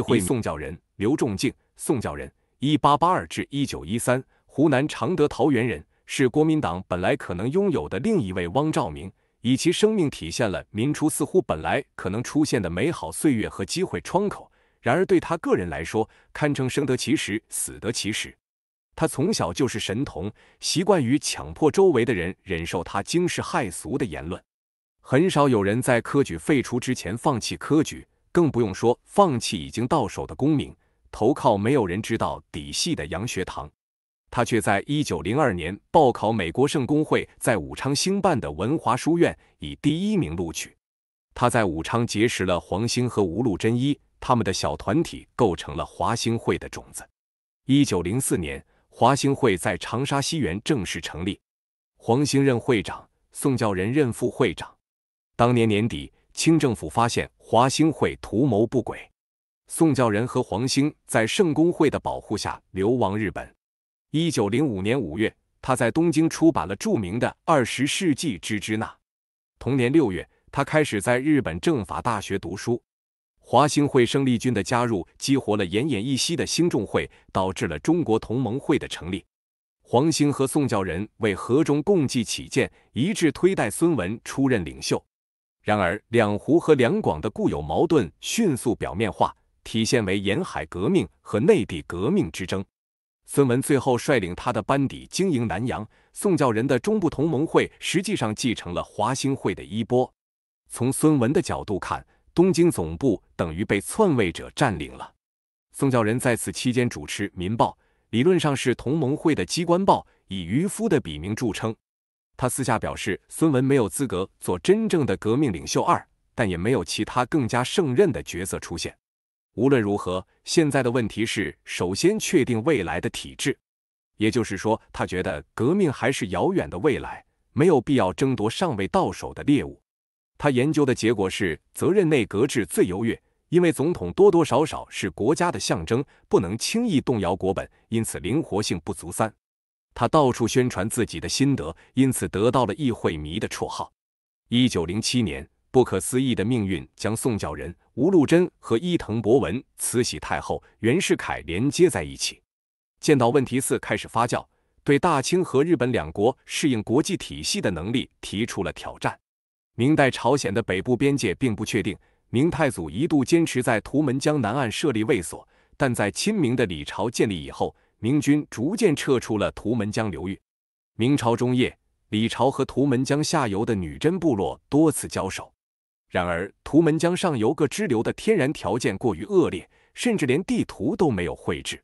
会宋教仁，刘仲敬，宋教仁，一八八二至一九一三，湖南常德桃源人，是国民党本来可能拥有的另一位汪兆铭，以其生命体现了民初似乎本来可能出现的美好岁月和机会窗口。然而对他个人来说，堪称生得其时，死得其时。他从小就是神童，习惯于强迫周围的人忍受他惊世骇俗的言论。很少有人在科举废除之前放弃科举。更不用说放弃已经到手的功名，投靠没有人知道底细的杨学堂。他却在一九零二年报考美国圣公会在武昌兴办的文华书院，以第一名录取。他在武昌结识了黄兴和吴禄贞一，他们的小团体构成了华兴会的种子。一九零四年，华兴会在长沙西园正式成立，黄兴任会长，宋教仁任副会长。当年年底。清政府发现华兴会图谋不轨，宋教仁和黄兴在圣公会的保护下流亡日本。1905年5月，他在东京出版了著名的《二十世纪之支那》。同年6月，他开始在日本政法大学读书。华兴会胜利军的加入，激活了奄奄一息的兴众会，导致了中国同盟会的成立。黄兴和宋教仁为和中共济起见，一致推戴孙文出任领袖。然而，两湖和两广的固有矛盾迅速表面化，体现为沿海革命和内地革命之争。孙文最后率领他的班底经营南洋。宋教仁的中部同盟会实际上继承了华兴会的衣钵。从孙文的角度看，东京总部等于被篡位者占领了。宋教仁在此期间主持《民报》，理论上是同盟会的机关报，以渔夫的笔名著称。他私下表示，孙文没有资格做真正的革命领袖二，但也没有其他更加胜任的角色出现。无论如何，现在的问题是，首先确定未来的体制，也就是说，他觉得革命还是遥远的未来，没有必要争夺尚未到手的猎物。他研究的结果是，责任内阁制最优越，因为总统多多少少是国家的象征，不能轻易动摇国本，因此灵活性不足三。他到处宣传自己的心得，因此得到了“议会迷”的绰号。一九零七年，不可思议的命运将宋教仁、吴禄贞和伊藤博文、慈禧太后、袁世凯连接在一起。见到问题四开始发酵，对大清和日本两国适应国际体系的能力提出了挑战。明代朝鲜的北部边界并不确定，明太祖一度坚持在图门江南岸设立卫所，但在亲明的李朝建立以后。明军逐渐撤出了图门江流域。明朝中叶，李朝和图门江下游的女真部落多次交手。然而，图门江上游各支流的天然条件过于恶劣，甚至连地图都没有绘制。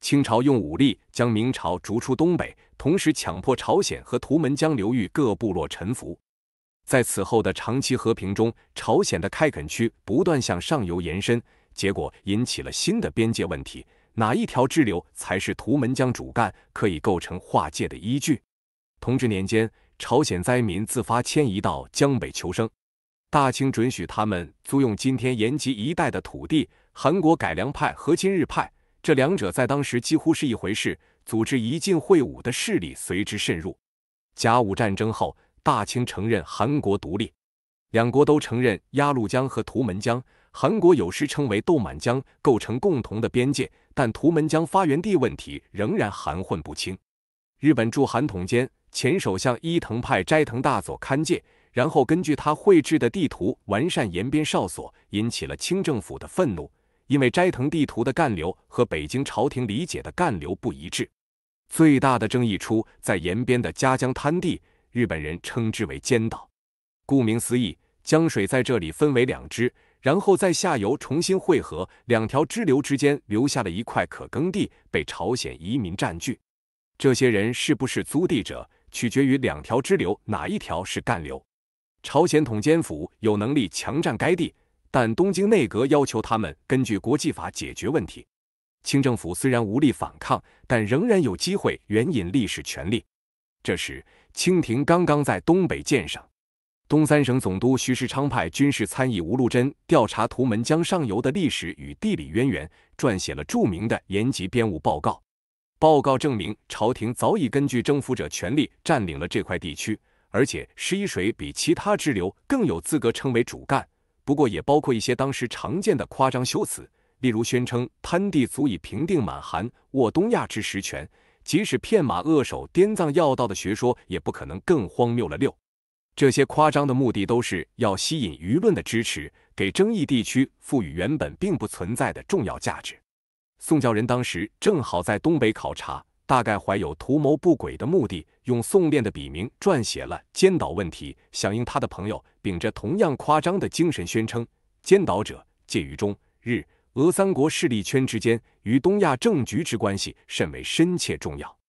清朝用武力将明朝逐出东北，同时强迫朝鲜和图门江流域各部落臣服。在此后的长期和平中，朝鲜的开垦区不断向上游延伸，结果引起了新的边界问题。哪一条支流才是图门江主干，可以构成划界的依据？同治年间，朝鲜灾民自发迁移到江北求生，大清准许他们租用今天延吉一带的土地。韩国改良派和亲日派，这两者在当时几乎是一回事，组织一进会武的势力随之渗入。甲午战争后，大清承认韩国独立，两国都承认鸭绿江和图门江。韩国有时称为豆满江，构成共同的边界，但图们江发源地问题仍然含混不清。日本驻韩统监前首相伊藤派斋藤大佐勘界，然后根据他绘制的地图完善延边哨所，引起了清政府的愤怒，因为斋藤地图的干流和北京朝廷理解的干流不一致。最大的争议出在延边的夹江滩地，日本人称之为尖岛，顾名思义，江水在这里分为两支。然后在下游重新汇合，两条支流之间留下了一块可耕地，被朝鲜移民占据。这些人是不是租地者，取决于两条支流哪一条是干流。朝鲜统监府有能力强占该地，但东京内阁要求他们根据国际法解决问题。清政府虽然无力反抗，但仍然有机会援引历史权利。这时，清廷刚刚在东北建省。东三省总督徐世昌派军事参议吴禄贞调查图门江上游的历史与地理渊源，撰写了著名的《延吉编务报告》。报告证明，朝廷早已根据征服者权力占领了这块地区，而且十一水比其他支流更有资格称为主干。不过，也包括一些当时常见的夸张修辞，例如宣称滩地足以平定满韩，握东亚之实权。即使骗马扼守滇藏要道的学说，也不可能更荒谬了。六。这些夸张的目的都是要吸引舆论的支持，给争议地区赋予原本并不存在的重要价值。宋教仁当时正好在东北考察，大概怀有图谋不轨的目的，用宋濂的笔名撰写了《监导问题》，响应他的朋友，秉着同样夸张的精神，宣称监导者介于中日俄三国势力圈之间，与东亚政局之关系甚为深切重要。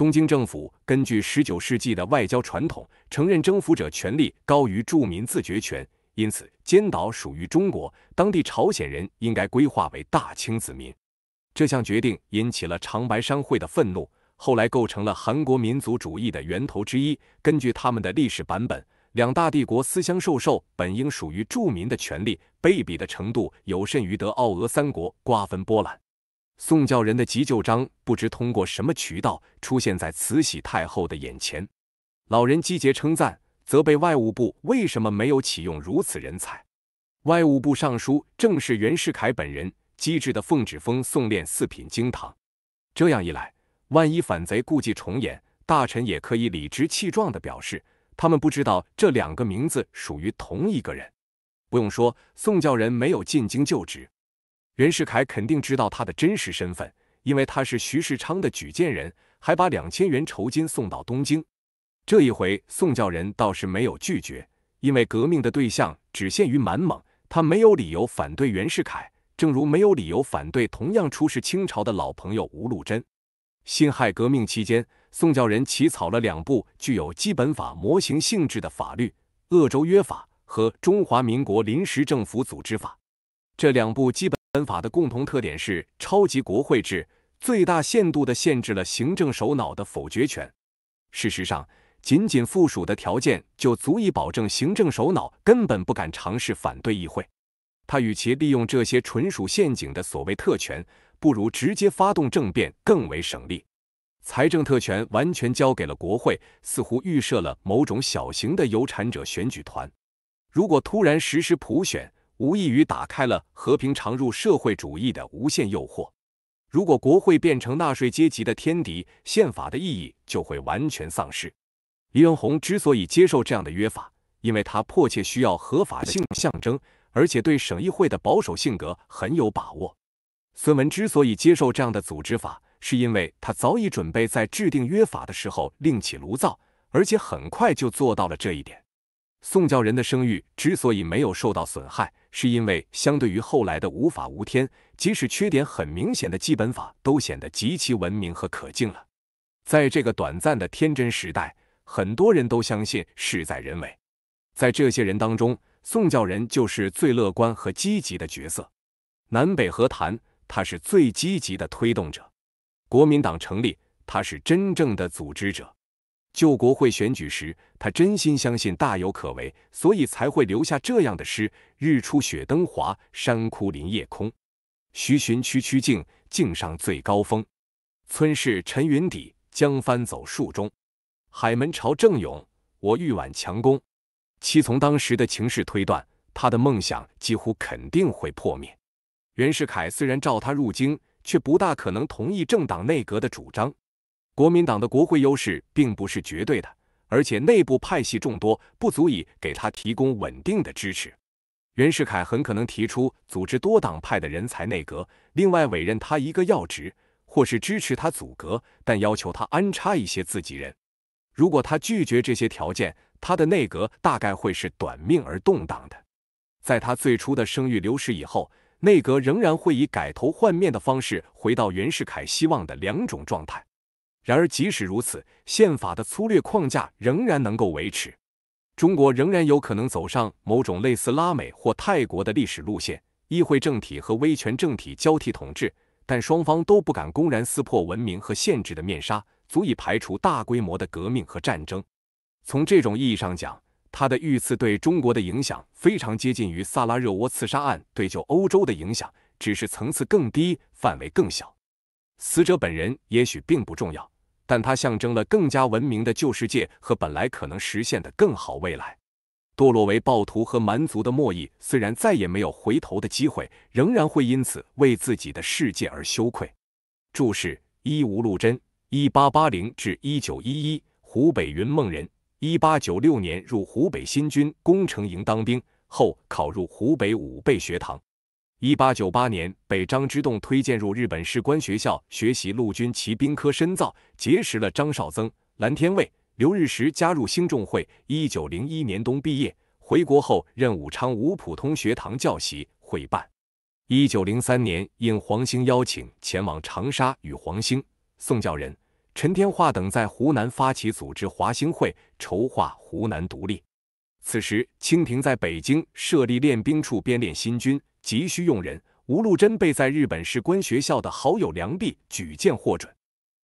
东京政府根据19世纪的外交传统，承认征服者权利高于住民自决权，因此尖岛属于中国，当地朝鲜人应该归化为大清子民。这项决定引起了长白山会的愤怒，后来构成了韩国民族主义的源头之一。根据他们的历史版本，两大帝国私相授受，本应属于住民的权利，卑鄙的程度有甚于德奥俄三国瓜分波兰。宋教仁的急救章不知通过什么渠道出现在慈禧太后的眼前，老人积节称赞，责备外务部为什么没有启用如此人才？外务部尚书正是袁世凯本人，机智的奉旨封宋练四品京堂。这样一来，万一反贼故伎重演，大臣也可以理直气壮地表示，他们不知道这两个名字属于同一个人。不用说，宋教仁没有进京就职。袁世凯肯定知道他的真实身份，因为他是徐世昌的举荐人，还把两千元酬金送到东京。这一回，宋教仁倒是没有拒绝，因为革命的对象只限于满蒙，他没有理由反对袁世凯，正如没有理由反对同样出事清朝的老朋友吴禄贞。辛亥革命期间，宋教仁起草了两部具有基本法模型性质的法律《鄂州约法》和《中华民国临时政府组织法》。这两部基本法的共同特点是超级国会制，最大限度地限制了行政首脑的否决权。事实上，仅仅附属的条件就足以保证行政首脑根本不敢尝试反对议会。他与其利用这些纯属陷阱的所谓特权，不如直接发动政变更为省力。财政特权完全交给了国会，似乎预设了某种小型的有产者选举团。如果突然实施普选，无异于打开了和平常入社会主义的无限诱惑。如果国会变成纳税阶级的天敌，宪法的意义就会完全丧失。黎元洪之所以接受这样的约法，因为他迫切需要合法性象征，而且对省议会的保守性格很有把握。孙文之所以接受这样的组织法，是因为他早已准备在制定约法的时候另起炉灶，而且很快就做到了这一点。宋教仁的声誉之所以没有受到损害，是因为相对于后来的无法无天，即使缺点很明显的《基本法》都显得极其文明和可敬了。在这个短暂的天真时代，很多人都相信事在人为。在这些人当中，宋教仁就是最乐观和积极的角色。南北和谈，他是最积极的推动者；国民党成立，他是真正的组织者。救国会选举时，他真心相信大有可为，所以才会留下这样的诗：日出雪灯华，山枯林叶空。徐寻曲曲径，径上最高峰。村市沉云底，江帆走树中。海门潮正涌，我欲挽强弓。其从当时的情势推断，他的梦想几乎肯定会破灭。袁世凯虽然召他入京，却不大可能同意政党内阁的主张。国民党的国会优势并不是绝对的，而且内部派系众多，不足以给他提供稳定的支持。袁世凯很可能提出组织多党派的人才内阁，另外委任他一个要职，或是支持他组阁，但要求他安插一些自己人。如果他拒绝这些条件，他的内阁大概会是短命而动荡的。在他最初的声誉流失以后，内阁仍然会以改头换面的方式回到袁世凯希望的两种状态。然而，即使如此，宪法的粗略框架仍然能够维持。中国仍然有可能走上某种类似拉美或泰国的历史路线，议会政体和威权政体交替统治，但双方都不敢公然撕破文明和限制的面纱，足以排除大规模的革命和战争。从这种意义上讲，他的遇刺对中国的影响非常接近于萨拉热窝刺杀案对旧欧洲的影响，只是层次更低，范围更小。死者本人也许并不重要，但他象征了更加文明的旧世界和本来可能实现的更好未来。堕落为暴徒和蛮族的莫弈，虽然再也没有回头的机会，仍然会因此为自己的世界而羞愧。注释：一吴路贞，一八八零至一九一一，湖北云梦人。一八九六年入湖北新军工程营当兵，后考入湖北武备学堂。一八九八年，被张之洞推荐入日本士官学校学习陆军骑兵科深造，结识了张绍曾、蓝天卫、刘日石，加入兴中会。一九零一年冬毕业，回国后任武昌五普通学堂教习、会办。一九零三年，应黄兴邀请前往长沙，与黄兴、宋教仁、陈天化等在湖南发起组织华兴会，筹划湖南独立。此时，清廷在北京设立练兵处，编练新军。急需用人，吴禄贞被在日本士官学校的好友梁璧举荐获准，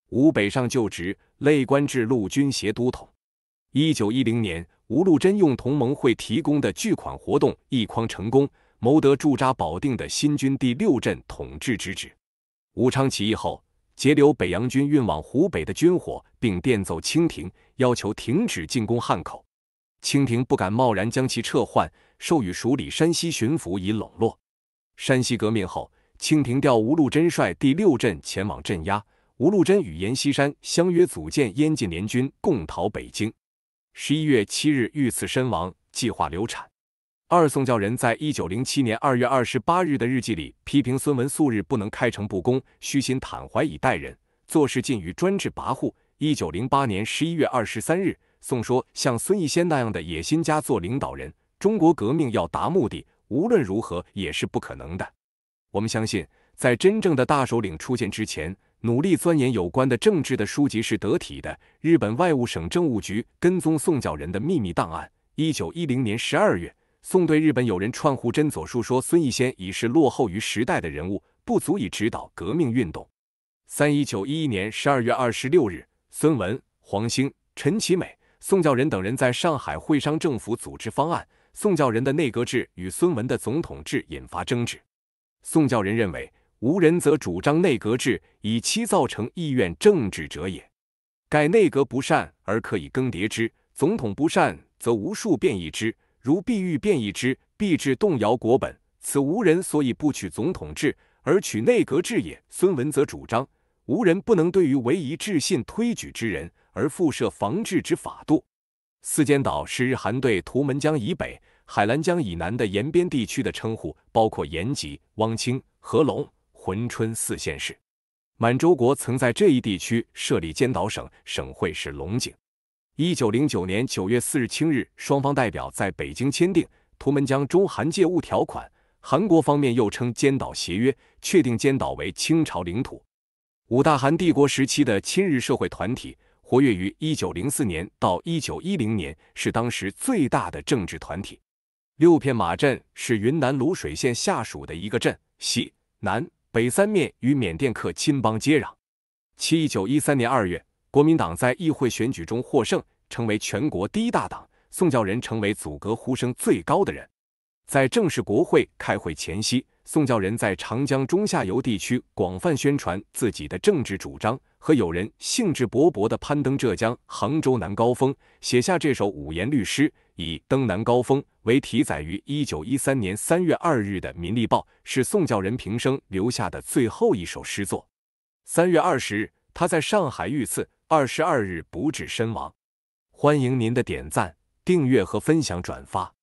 吴北上就职，累官至陆军协都统。一九一零年，吴禄贞用同盟会提供的巨款活动一筐成功，谋得驻扎保定的新军第六镇统治之职。武昌起义后，截留北洋军运往湖北的军火，并电奏清廷要求停止进攻汉口，清廷不敢贸然将其撤换，授予署理山西巡抚以笼络。山西革命后，清廷调吴禄贞率第六镇前往镇压。吴禄贞与阎锡山相约组建燕晋联军，共讨北京。十一月七日遇刺身亡，计划流产。二宋教仁在一九零七年二月二十八日的日记里批评孙文素日不能开诚布公，虚心坦怀以待人，做事近于专制跋扈。一九零八年十一月二十三日，宋说像孙逸仙那样的野心家做领导人，中国革命要达目的。无论如何也是不可能的。我们相信，在真正的大首领出现之前，努力钻研有关的政治的书籍是得体的。日本外务省政务局跟踪宋教仁的秘密档案。一九一零年十二月，宋对日本友人串户真佐树说：“孙逸仙已是落后于时代的人物，不足以指导革命运动。”三一九一一年十二月二十六日，孙文、黄兴、陈其美、宋教仁等人在上海会商政府组织方案。宋教仁的内阁制与孙文的总统制引发争执。宋教仁认为，无人则主张内阁制，以期造成意愿政治者也。盖内阁不善而可以更迭之，总统不善则无数变异之。如必欲变异之，必致动摇国本。此无人所以不取总统制而取内阁制也。孙文则主张，无人不能对于唯一自信推举之人，而复设防治之法度。四间岛是日韩对图们江以北、海兰江以南的延边地区的称呼，包括延吉、汪清、合隆、珲春四县市。满洲国曾在这一地区设立尖岛省，省会是龙井。一九零九年九月四日，清日双方代表在北京签订《图们江中韩界务条款》，韩国方面又称《尖岛协约》，确定尖岛为清朝领土。五大韩帝国时期的亲日社会团体。活跃于一九零四年到一九一零年，是当时最大的政治团体。六片马镇是云南泸水县下属的一个镇，西南、北三面与缅甸克钦邦接壤。七一九一三年二月，国民党在议会选举中获胜，成为全国第一大党。宋教仁成为阻隔呼声最高的人，在正式国会开会前夕。宋教仁在长江中下游地区广泛宣传自己的政治主张，和友人兴致勃勃地攀登浙江杭州南高峰，写下这首五言律诗。以登南高峰为题，载于一九一三年三月二日的《民力报》，是宋教仁平生留下的最后一首诗作。三月二十日，他在上海遇刺；二十二日不治身亡。欢迎您的点赞、订阅和分享、转发。